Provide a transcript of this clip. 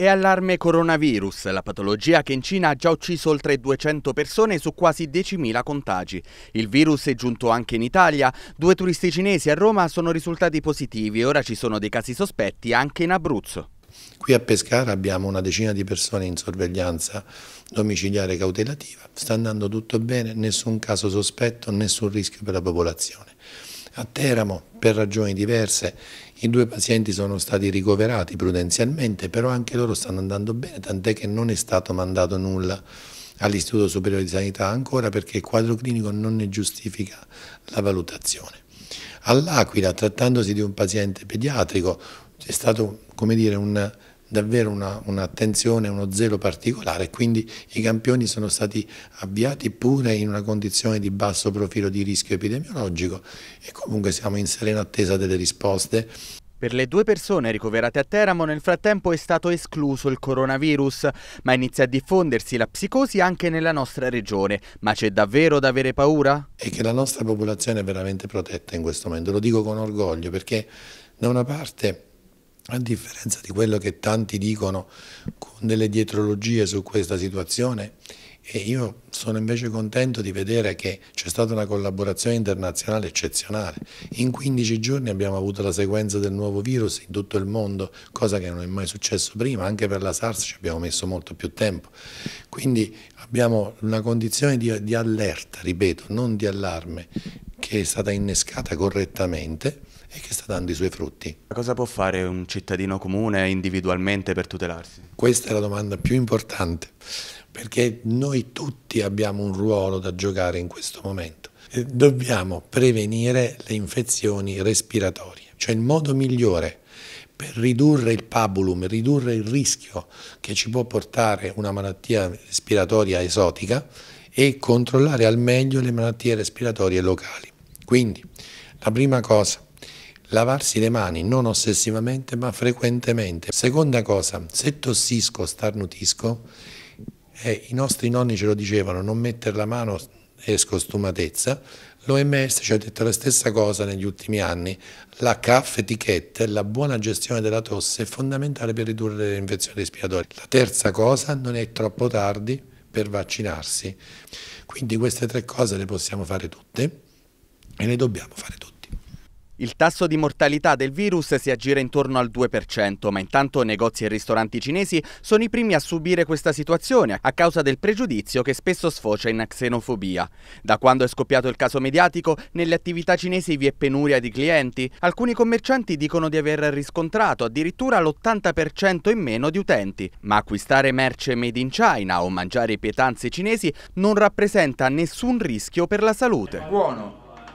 E allarme coronavirus, la patologia che in Cina ha già ucciso oltre 200 persone su quasi 10.000 contagi. Il virus è giunto anche in Italia, due turisti cinesi a Roma sono risultati positivi e ora ci sono dei casi sospetti anche in Abruzzo. Qui a Pescara abbiamo una decina di persone in sorveglianza domiciliare cautelativa, sta andando tutto bene, nessun caso sospetto, nessun rischio per la popolazione a Teramo per ragioni diverse. I due pazienti sono stati ricoverati prudenzialmente, però anche loro stanno andando bene, tant'è che non è stato mandato nulla all'Istituto Superiore di Sanità ancora perché il quadro clinico non ne giustifica la valutazione. All'Aquila, trattandosi di un paziente pediatrico, c'è stato come dire, un davvero un'attenzione, una uno zelo particolare, quindi i campioni sono stati avviati pure in una condizione di basso profilo di rischio epidemiologico e comunque siamo in serena attesa delle risposte. Per le due persone ricoverate a Teramo nel frattempo è stato escluso il coronavirus, ma inizia a diffondersi la psicosi anche nella nostra regione. Ma c'è davvero da avere paura? È che la nostra popolazione è veramente protetta in questo momento, lo dico con orgoglio perché da una parte a differenza di quello che tanti dicono con delle dietrologie su questa situazione, e io sono invece contento di vedere che c'è stata una collaborazione internazionale eccezionale. In 15 giorni abbiamo avuto la sequenza del nuovo virus in tutto il mondo, cosa che non è mai successo prima, anche per la SARS ci abbiamo messo molto più tempo. Quindi abbiamo una condizione di, di allerta, ripeto, non di allarme, che è stata innescata correttamente e che sta dando i suoi frutti. Cosa può fare un cittadino comune individualmente per tutelarsi? Questa è la domanda più importante, perché noi tutti abbiamo un ruolo da giocare in questo momento. Dobbiamo prevenire le infezioni respiratorie, cioè il modo migliore per ridurre il pabulum, ridurre il rischio che ci può portare una malattia respiratoria esotica e controllare al meglio le malattie respiratorie locali. Quindi, la prima cosa, lavarsi le mani non ossessivamente ma frequentemente. Seconda cosa, se tossisco, starnutisco, eh, i nostri nonni ce lo dicevano, non mettere la mano è scostumatezza, l'OMS ci ha detto la stessa cosa negli ultimi anni, la CAF etichette, la buona gestione della tosse è fondamentale per ridurre le infezioni respiratorie. La terza cosa, non è troppo tardi per vaccinarsi, quindi queste tre cose le possiamo fare tutte e ne dobbiamo fare tutti. Il tasso di mortalità del virus si aggira intorno al 2%, ma intanto negozi e ristoranti cinesi sono i primi a subire questa situazione a causa del pregiudizio che spesso sfocia in xenofobia. Da quando è scoppiato il caso mediatico, nelle attività cinesi vi è penuria di clienti. Alcuni commercianti dicono di aver riscontrato addirittura l'80% in meno di utenti, ma acquistare merce made in China o mangiare pietanze cinesi non rappresenta nessun rischio per la salute. Buono.